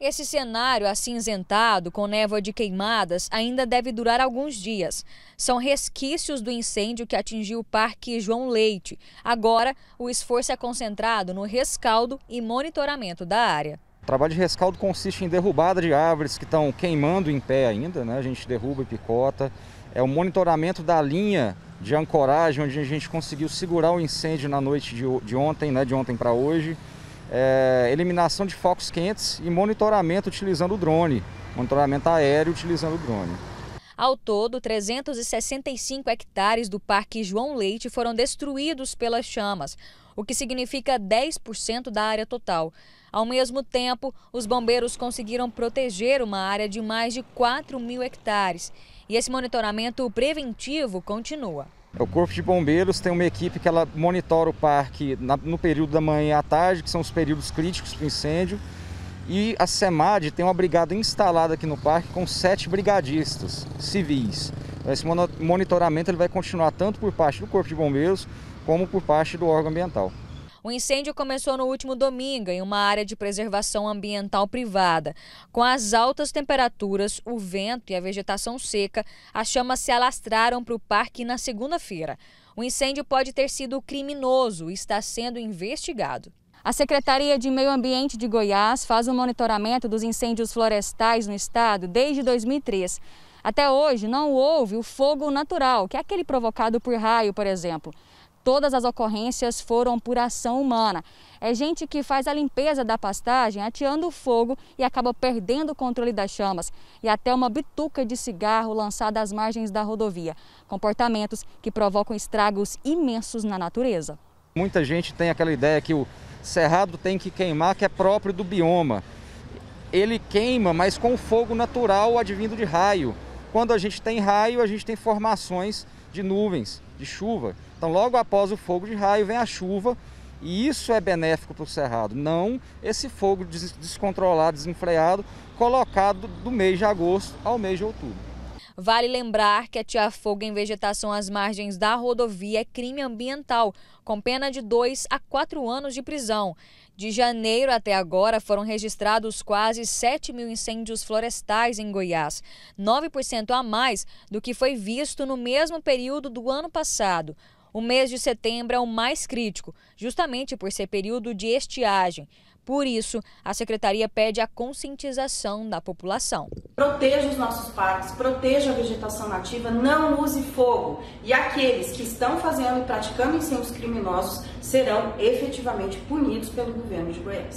Esse cenário acinzentado, com névoa de queimadas, ainda deve durar alguns dias. São resquícios do incêndio que atingiu o Parque João Leite. Agora, o esforço é concentrado no rescaldo e monitoramento da área. O trabalho de rescaldo consiste em derrubada de árvores que estão queimando em pé ainda, né? a gente derruba e picota. É o monitoramento da linha de ancoragem, onde a gente conseguiu segurar o incêndio na noite de, de ontem, né? de ontem para hoje é, eliminação de focos quentes e monitoramento utilizando o drone, monitoramento aéreo utilizando o drone. Ao todo, 365 hectares do Parque João Leite foram destruídos pelas chamas, o que significa 10% da área total. Ao mesmo tempo, os bombeiros conseguiram proteger uma área de mais de 4 mil hectares. E esse monitoramento preventivo continua. É o Corpo de Bombeiros tem uma equipe que ela monitora o parque na, no período da manhã e à tarde, que são os períodos críticos para o incêndio. E a SEMAD tem uma brigada instalada aqui no parque com sete brigadistas civis. Esse monitoramento ele vai continuar tanto por parte do Corpo de Bombeiros como por parte do órgão ambiental. O incêndio começou no último domingo em uma área de preservação ambiental privada. Com as altas temperaturas, o vento e a vegetação seca, as chamas se alastraram para o parque na segunda-feira. O incêndio pode ter sido criminoso e está sendo investigado. A Secretaria de Meio Ambiente de Goiás faz o um monitoramento dos incêndios florestais no estado desde 2003. Até hoje não houve o fogo natural, que é aquele provocado por raio, por exemplo. Todas as ocorrências foram por ação humana. É gente que faz a limpeza da pastagem ateando o fogo e acaba perdendo o controle das chamas. E até uma bituca de cigarro lançada às margens da rodovia. Comportamentos que provocam estragos imensos na natureza. Muita gente tem aquela ideia que o cerrado tem que queimar, que é próprio do bioma. Ele queima, mas com fogo natural advindo de raio. Quando a gente tem raio, a gente tem formações de nuvens, de chuva. Então, logo após o fogo de raio, vem a chuva, e isso é benéfico para o cerrado, não esse fogo descontrolado, desenfreado, colocado do mês de agosto ao mês de outubro. Vale lembrar que atirar fogo em vegetação às margens da rodovia é crime ambiental, com pena de 2 a 4 anos de prisão. De janeiro até agora foram registrados quase 7 mil incêndios florestais em Goiás, 9% a mais do que foi visto no mesmo período do ano passado. O mês de setembro é o mais crítico, justamente por ser período de estiagem. Por isso, a secretaria pede a conscientização da população. Proteja os nossos parques, proteja a vegetação nativa, não use fogo. E aqueles que estão fazendo e praticando incêndios criminosos serão efetivamente punidos pelo governo de Goiás.